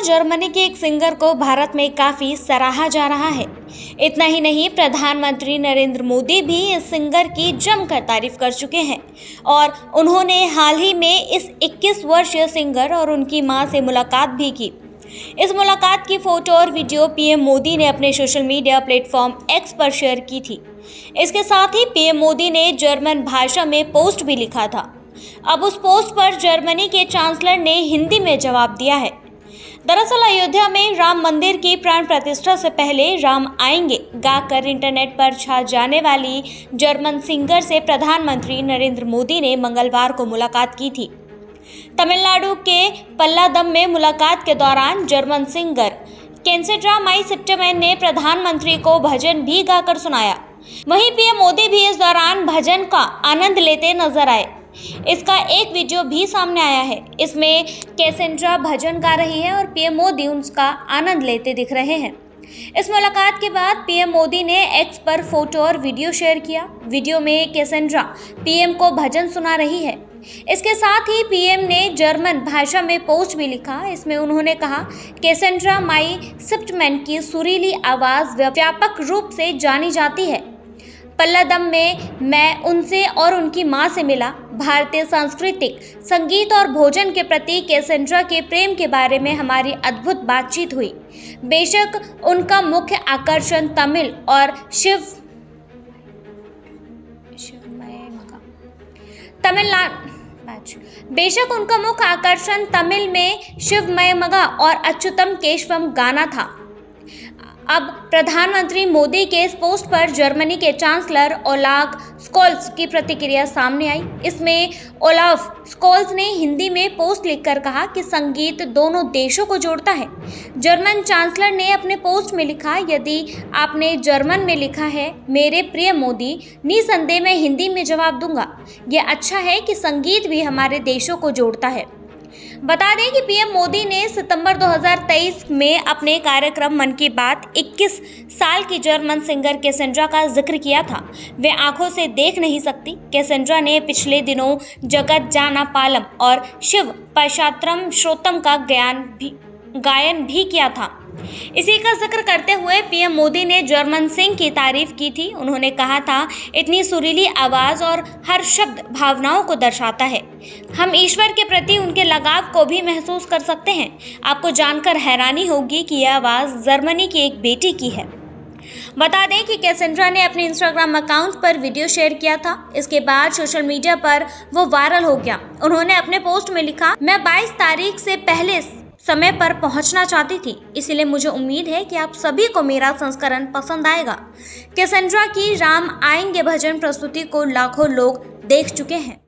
दोस्तों जर्मनी के एक सिंगर को भारत में काफ़ी सराहा जा रहा है इतना ही नहीं प्रधानमंत्री नरेंद्र मोदी भी इस सिंगर की जमकर तारीफ कर चुके हैं और उन्होंने हाल ही में इस 21 वर्षीय सिंगर और उनकी मां से मुलाकात भी की इस मुलाकात की फ़ोटो और वीडियो पीएम मोदी ने अपने सोशल मीडिया प्लेटफॉर्म एक्स पर शेयर की थी इसके साथ ही पीएम मोदी ने जर्मन भाषा में पोस्ट भी लिखा था अब उस पोस्ट पर जर्मनी के चांसलर ने हिंदी में जवाब दिया है दरअसल अयोध्या में राम मंदिर की प्राण प्रतिष्ठा से पहले राम आएंगे गाकर इंटरनेट पर छा जाने वाली जर्मन सिंगर से प्रधानमंत्री नरेंद्र मोदी ने मंगलवार को मुलाकात की थी तमिलनाडु के पल्लादम में मुलाकात के दौरान जर्मन सिंगर केंसेड्रा माई सिप्टमैन ने प्रधानमंत्री को भजन भी गाकर सुनाया वहीं पीएम मोदी भी इस दौरान भजन का आनंद लेते नजर आए इसका एक वीडियो भी सामने आया है इसमें कैसेंड्रा भजन गा रही है और पीएम मोदी उसका आनंद लेते दिख रहे हैं इस मुलाकात के बाद पीएम मोदी ने एक्स पर फोटो और वीडियो शेयर किया वीडियो में कैसेंड्रा पीएम को भजन सुना रही है इसके साथ ही पीएम ने जर्मन भाषा में पोस्ट भी लिखा इसमें उन्होंने कहा कैसेंड्रा माई सिप्टमैन की सुरीली आवाज़ व्यापक रूप से जानी जाती है पल्लादम में मैं उनसे और उनकी माँ से मिला भारतीय सांस्कृतिक संगीत और भोजन के प्रति कैसेंड्रा के प्रेम के बारे में हमारी अद्भुत बातचीत हुई बेशक उनका मुख्य आकर्षण तमिल और शिव तमिलनाडु बेशक उनका मुख्य आकर्षण तमिल में शिवमय मगा और अच्युतम केशवम गाना था अब प्रधानमंत्री मोदी के इस पोस्ट पर जर्मनी के चांसलर ओलाग स्कोल्स की प्रतिक्रिया सामने आई इसमें ओलाफ स्कोल्स ने हिंदी में पोस्ट लिखकर कहा कि संगीत दोनों देशों को जोड़ता है जर्मन चांसलर ने अपने पोस्ट में लिखा यदि आपने जर्मन में लिखा है मेरे प्रिय मोदी निसंदेह मैं हिंदी में जवाब दूंगा यह अच्छा है कि संगीत भी हमारे देशों को जोड़ता है बता दें कि पीएम मोदी ने सितंबर 2023 में अपने कार्यक्रम मन की बात 21 साल की जर्मन सिंगर केसेंड्रा का जिक्र किया था वे आंखों से देख नहीं सकती केसेंड्रा ने पिछले दिनों जगत जाना पालम और शिव पशात्रम श्रोतम का ज्ञान भी गायन भी किया था इसी का जिक्र करते हुए पीएम मोदी ने जर्मन सिंह की तारीफ की थी उन्होंने कहा था इतनी सुरीली आवाज़ और हर शब्द भावनाओं को दर्शाता है हम ईश्वर के प्रति उनके लगाव को भी महसूस कर सकते हैं आपको जानकर हैरानी होगी कि यह आवाज़ जर्मनी की एक बेटी की है बता दें कि कैसेंड्रा ने अपने इंस्टाग्राम अकाउंट पर वीडियो शेयर किया था इसके बाद सोशल मीडिया पर वो वायरल हो गया उन्होंने अपने पोस्ट में लिखा मैं 22 तारीख से पहले समय पर पहुंचना चाहती थी इसलिए मुझे उम्मीद है कि आप सभी को मेरा संस्करण पसंद आएगा कैसेंड्रा की राम आएंगे भजन प्रस्तुति को लाखों लोग देख चुके हैं